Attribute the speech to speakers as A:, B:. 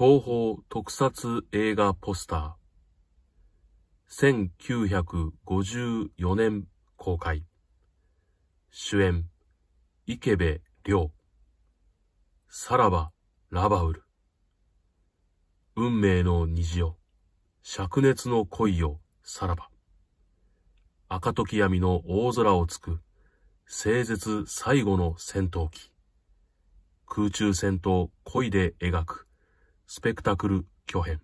A: 東方特撮映画ポスター1954年公開主演池部亮。さらばラバウル運命の虹よ灼熱の恋よさらば赤時闇の大空をつく静絶最後の戦闘機空中戦闘恋で描くスペクタクル巨編。